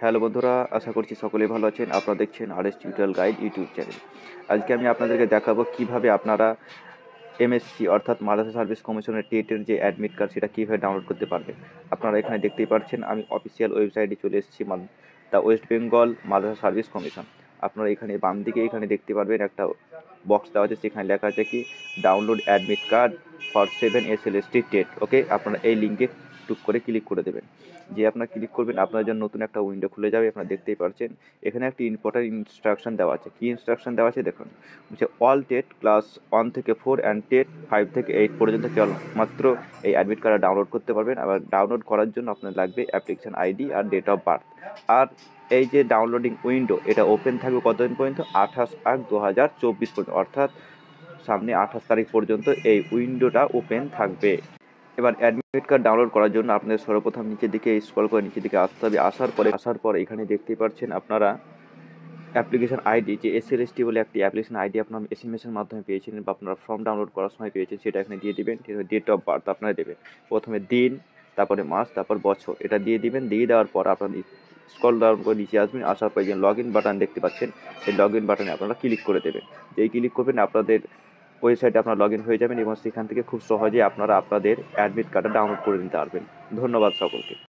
hello বন্ধুরা আশা করছি সকলেই ভালো আছেন আপনারা দেখছেন R S tutorial guide YouTube channel আজকে আমি আপনাদেরকে দেখাবো কিভাবে আপনারা এমএসসি অর্থাৎ মাদ্রাসা সার্ভিস কমিশনের টেটের e যে অ্যাডমিট কার্ড সেটা কীভাবে ডাউনলোড করতে পারবেন আপনারা এখানে দেখতেই পাচ্ছেন আমি অফিসিয়াল ওয়েবসাইটে চলে এসেছি the west Bengal Madrasah service commission আপনারা এখানে বাম দিকে এখানে দেখতে পারবেন একটা বক্স দেওয়া আছে সেখানে লেখা আছে কি download admit card for seven S L S T TET okay আপনারা এই লিঙ্কে টুক করে ক্লিক করে দেবেন যে আপনার ক্লিক করবেন আপনার জন্য নতুন একটা উইন্ডো খুলে যাবে আপনারা দেখতেই পারছেন এখানে একটি ইম্পর্টেন্ট ইনস্ট্রাকশন দেওয়া আছে কী ইনস্ট্রাকশন দেওয়া আছে দেখুন বলছে অল টেট ক্লাস ওয়ান থেকে ফোর অ্যান্ড টেট ফাইভ থেকে এইট পর্যন্ত কেবলমাত্র এই অ্যাডমিট কার্ড ডাউনলোড করতে পারবেন আবার ডাউনলোড করার জন্য আপনার লাগবে অ্যাপ্লিকেশন আইডি আর ডেট অফ বার্থ আর এই যে ডাউনলোডিং উইন্ডো এটা ওপেন থাকবে কতদিন পর্যন্ত আঠাশ আট দু হাজার চব্বিশ পর্যন্ত অর্থাৎ সামনে আঠাশ তারিখ পর্যন্ত এই উইন্ডোটা ওপেন থাকবে এবার অ্যাডমিট কার্ড ডাউনলোড করার জন্য আপনাদের সর্বপ্রথম নিচের দিকে স্ক্রল করে নিচের দিকে আসতে হবে আসার পরে আসার পর এখানে দেখতে পাচ্ছেন আপনারা অ্যাপ্লিকেশন আইডি যে এসএলএসটি বলে একটি অ্যাপ্লিকেশন আইডি আপনার এস এম এসের মাধ্যমে পেয়েছিলেন বা আপনারা ফর্ম ডাউনলোড করার সময় পেয়েছেন সেটা এখানে দিয়ে দেবেন ডেট অফ বার্থ আপনারা দেবেন প্রথমে দিন তারপরে মাস তারপর বছর এটা দিয়ে দিবেন দিয়ে দেওয়ার পর আপনার স্কল ডাউন করে নিচে আসবেন আসার পর যে লগ ইন বাটন দেখতে পাচ্ছেন সেই লগ ইন বাটনে আপনারা ক্লিক করে দেবেন যেই ক্লিক করবেন আপনাদের ওয়েবসাইটে আপনার লগ হয়ে যাবেন এবং সেখান থেকে খুব সহজেই আপনারা আপনাদের অ্যাডমিট কার্ডটা ডাউনলোড করে নিতে পারবেন ধন্যবাদ সকলকে